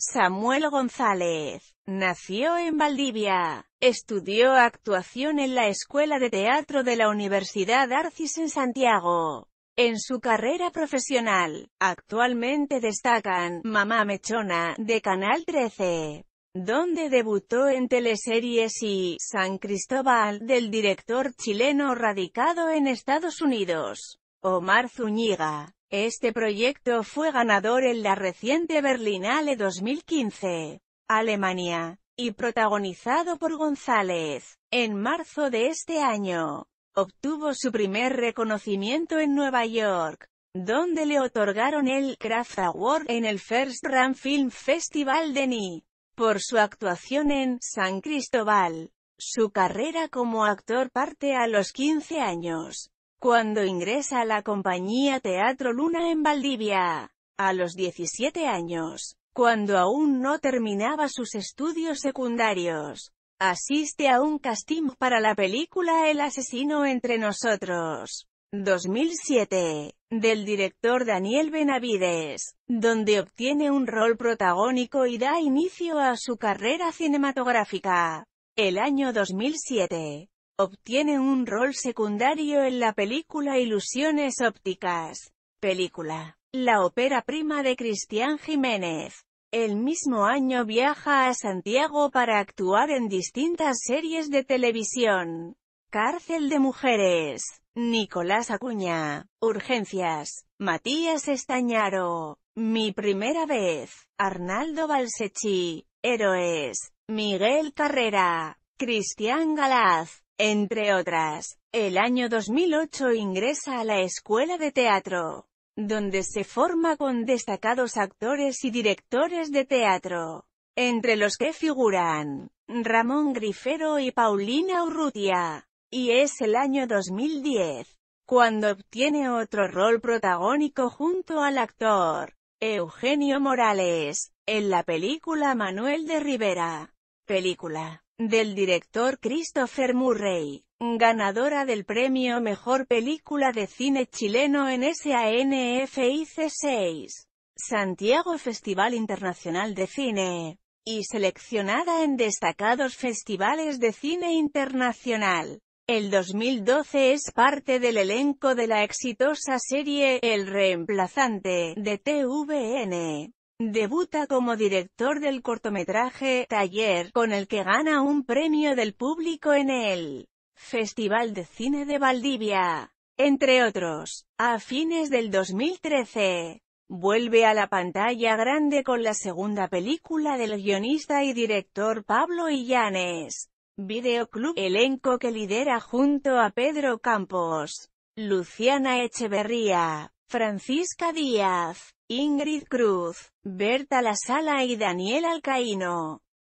Samuel González. Nació en Valdivia. Estudió actuación en la Escuela de Teatro de la Universidad Arcis en Santiago. En su carrera profesional, actualmente destacan Mamá Mechona, de Canal 13, donde debutó en teleseries y San Cristóbal, del director chileno radicado en Estados Unidos, Omar Zúñiga. Este proyecto fue ganador en la reciente Berlinale 2015, Alemania, y protagonizado por González. En marzo de este año, obtuvo su primer reconocimiento en Nueva York, donde le otorgaron el Craft Award en el First Run Film Festival de Ni, por su actuación en San Cristóbal. Su carrera como actor parte a los 15 años cuando ingresa a la compañía Teatro Luna en Valdivia, a los 17 años, cuando aún no terminaba sus estudios secundarios. Asiste a un casting para la película El asesino entre nosotros, 2007, del director Daniel Benavides, donde obtiene un rol protagónico y da inicio a su carrera cinematográfica. El año 2007, Obtiene un rol secundario en la película Ilusiones ópticas. Película. La ópera prima de Cristian Jiménez. El mismo año viaja a Santiago para actuar en distintas series de televisión. Cárcel de Mujeres. Nicolás Acuña. Urgencias. Matías Estañaro. Mi primera vez. Arnaldo Balsechi. Héroes. Miguel Carrera. Cristian Galaz. Entre otras, el año 2008 ingresa a la Escuela de Teatro, donde se forma con destacados actores y directores de teatro, entre los que figuran Ramón Grifero y Paulina Urrutia. Y es el año 2010, cuando obtiene otro rol protagónico junto al actor Eugenio Morales, en la película Manuel de Rivera. Película del director Christopher Murray, ganadora del premio Mejor Película de Cine Chileno en SANFIC 6, Santiago Festival Internacional de Cine, y seleccionada en destacados festivales de cine internacional. El 2012 es parte del elenco de la exitosa serie El Reemplazante, de TVN. Debuta como director del cortometraje Taller, con el que gana un premio del público en el Festival de Cine de Valdivia. Entre otros, a fines del 2013, vuelve a la pantalla grande con la segunda película del guionista y director Pablo Illanes. Videoclub, elenco que lidera junto a Pedro Campos, Luciana Echeverría, Francisca Díaz, Ingrid Cruz, Berta La Sala y Daniel Alcaíno.